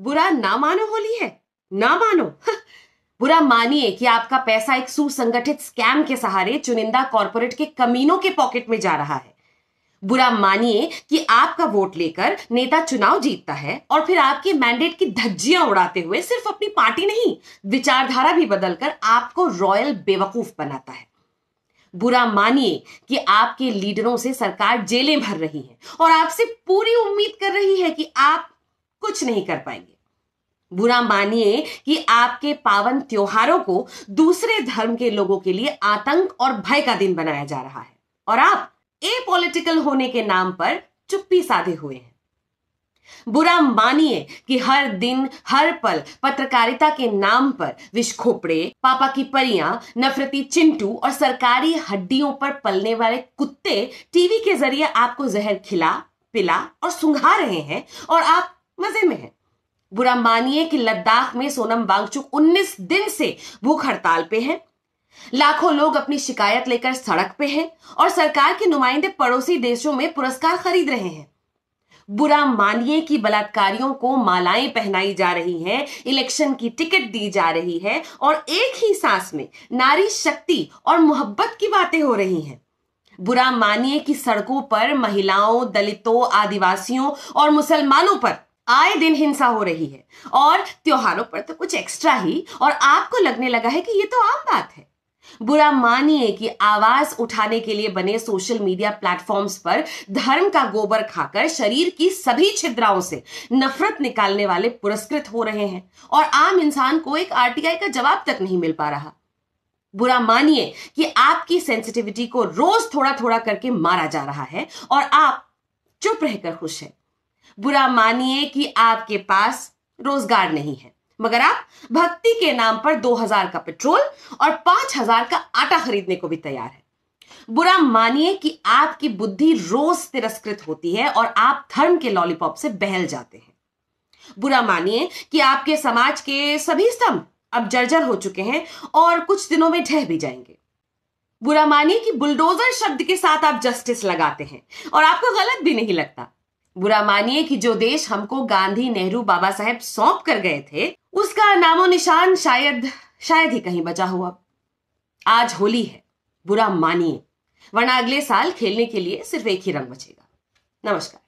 बुरा ना मानो होली है ना मानो बुरा मानिए कि आपका पैसा एक सुसंगठित स्कैम के सहारे चुनिंदा कॉरपोरेट के कमीनों के पॉकेट में जा रहा है बुरा मानिए कि आपका वोट लेकर नेता चुनाव जीतता है और फिर आपके मैंडेट की धज्जियां उड़ाते हुए सिर्फ अपनी पार्टी नहीं विचारधारा भी बदलकर आपको रॉयल बेवकूफ बनाता है बुरा मानिए कि आपके लीडरों से सरकार जेलें भर रही है और आपसे पूरी उम्मीद कर रही है कि आप कुछ नहीं कर पाएंगे बुरा मानिए कि आपके पावन त्योहारों को दूसरे धर्म के लोगों के लिए आतंक और भय का दिन बनाया जा रहा है और आप ए पॉलिटिकल होने के नाम पर चुप्पी साधे हुए हैं बुरा मानिए कि हर दिन हर पल पत्रकारिता के नाम पर विस्खोपड़े पापा की परियां नफरती चिंटू और सरकारी हड्डियों पर पलने वाले कुत्ते टीवी के जरिए आपको जहर खिला पिला और सुंघा रहे हैं और आप मजे में है बुरा मानिए कि लद्दाख में सोनम वांगचुक 19 दिन से भूख हड़ताल पे हैं लाखों लोग अपनी शिकायत लेकर सड़क पे हैं और सरकार के नुमाइंदे पड़ोसी देशों में पुरस्कार खरीद रहे हैं बुरा मानिए कि बलात्कारियों को मालाएं पहनाई जा रही हैं, इलेक्शन की टिकट दी जा रही है और एक ही सांस में नारी शक्ति और मोहब्बत की बातें हो रही हैं बुरा मानिए कि सड़कों पर महिलाओं दलितों आदिवासियों और मुसलमानों पर आए दिन हिंसा हो रही है और त्योहारों पर तो कुछ एक्स्ट्रा ही और आपको लगने लगा है कि ये तो आम बात है बुरा मानिए कि आवाज उठाने के लिए बने सोशल मीडिया प्लेटफॉर्म्स पर धर्म का गोबर खाकर शरीर की सभी छिद्राओं से नफरत निकालने वाले पुरस्कृत हो रहे हैं और आम इंसान को एक आरटीआई का जवाब तक नहीं मिल पा रहा बुरा मानिए कि आपकी सेंसिटिविटी को रोज थोड़ा थोड़ा करके मारा जा रहा है और आप चुप रहकर खुश हैं बुरा मानिए कि आपके पास रोजगार नहीं है मगर आप भक्ति के नाम पर 2000 का पेट्रोल और 5000 का आटा खरीदने को भी तैयार है बुरा मानिए कि आपकी बुद्धि रोज तिरस्कृत होती है और आप धर्म के लॉलीपॉप से बहल जाते हैं बुरा मानिए कि आपके समाज के सभी स्तंभ अब जर्जर हो चुके हैं और कुछ दिनों में ढह भी जाएंगे बुरा मानिए कि बुलडोजर शब्द के साथ आप जस्टिस लगाते हैं और आपको गलत भी नहीं लगता बुरा मानिए कि जो देश हमको गांधी नेहरू बाबा साहेब सौंप कर गए थे उसका नामो निशान शायद शायद ही कहीं बचा हुआ आज होली है बुरा मानिए वरना अगले साल खेलने के लिए सिर्फ एक ही रंग बचेगा नमस्कार